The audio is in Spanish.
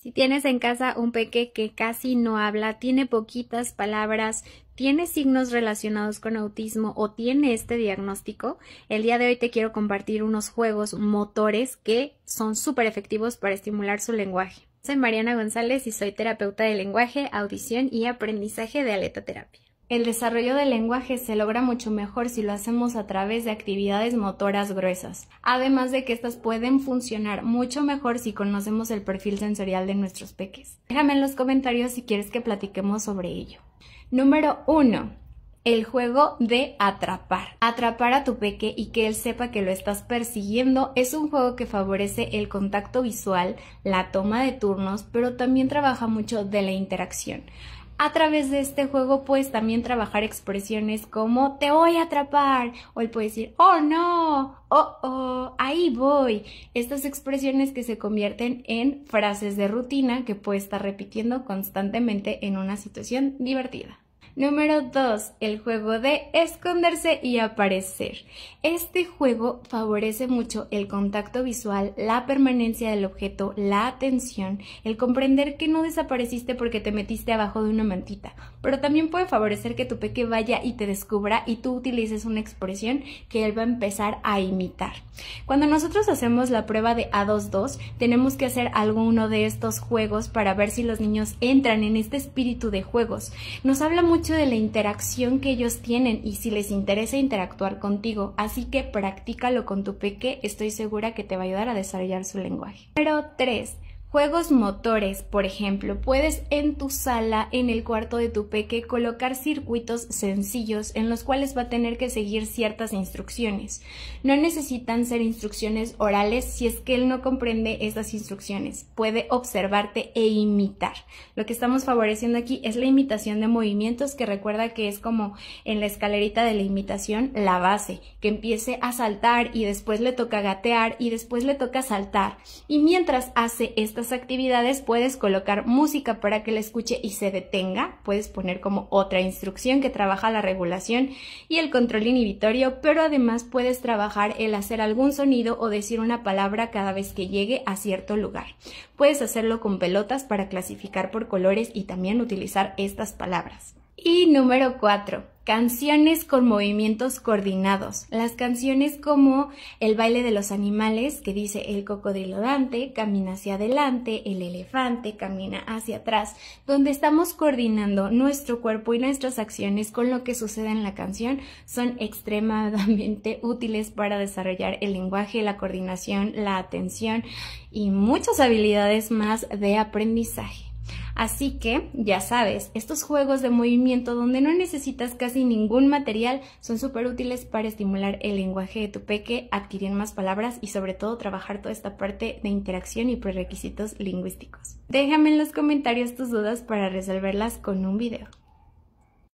Si tienes en casa un peque que casi no habla, tiene poquitas palabras, tiene signos relacionados con autismo o tiene este diagnóstico, el día de hoy te quiero compartir unos juegos motores que son súper efectivos para estimular su lenguaje. Soy Mariana González y soy terapeuta de lenguaje, audición y aprendizaje de aletoterapia. El desarrollo del lenguaje se logra mucho mejor si lo hacemos a través de actividades motoras gruesas, además de que estas pueden funcionar mucho mejor si conocemos el perfil sensorial de nuestros peques. Déjame en los comentarios si quieres que platiquemos sobre ello. Número 1. El juego de atrapar. Atrapar a tu peque y que él sepa que lo estás persiguiendo es un juego que favorece el contacto visual, la toma de turnos, pero también trabaja mucho de la interacción a través de este juego puedes también trabajar expresiones como te voy a atrapar o él puede decir oh no, oh oh, ahí voy. Estas expresiones que se convierten en frases de rutina que puede estar repitiendo constantemente en una situación divertida. Número 2. El juego de esconderse y aparecer. Este juego favorece mucho el contacto visual, la permanencia del objeto, la atención, el comprender que no desapareciste porque te metiste abajo de una mantita, pero también puede favorecer que tu peque vaya y te descubra y tú utilices una expresión que él va a empezar a imitar. Cuando nosotros hacemos la prueba de A22, tenemos que hacer alguno de estos juegos para ver si los niños entran en este espíritu de juegos. Nos hablamos mucho de la interacción que ellos tienen y si les interesa interactuar contigo, así que practícalo con tu peque, estoy segura que te va a ayudar a desarrollar su lenguaje. Número 3. Juegos motores, por ejemplo, puedes en tu sala, en el cuarto de tu peque, colocar circuitos sencillos en los cuales va a tener que seguir ciertas instrucciones. No necesitan ser instrucciones orales si es que él no comprende esas instrucciones. Puede observarte e imitar. Lo que estamos favoreciendo aquí es la imitación de movimientos que recuerda que es como en la escalerita de la imitación, la base, que empiece a saltar y después le toca gatear y después le toca saltar. Y mientras hace esta actividades puedes colocar música para que la escuche y se detenga, puedes poner como otra instrucción que trabaja la regulación y el control inhibitorio, pero además puedes trabajar el hacer algún sonido o decir una palabra cada vez que llegue a cierto lugar. Puedes hacerlo con pelotas para clasificar por colores y también utilizar estas palabras. Y número 4 canciones con movimientos coordinados. Las canciones como el baile de los animales que dice el cocodrilo Dante camina hacia adelante, el elefante camina hacia atrás, donde estamos coordinando nuestro cuerpo y nuestras acciones con lo que sucede en la canción son extremadamente útiles para desarrollar el lenguaje, la coordinación, la atención y muchas habilidades más de aprendizaje. Así que, ya sabes, estos juegos de movimiento donde no necesitas casi ningún material son súper útiles para estimular el lenguaje de tu peque, adquirir más palabras y sobre todo trabajar toda esta parte de interacción y prerequisitos lingüísticos. Déjame en los comentarios tus dudas para resolverlas con un video.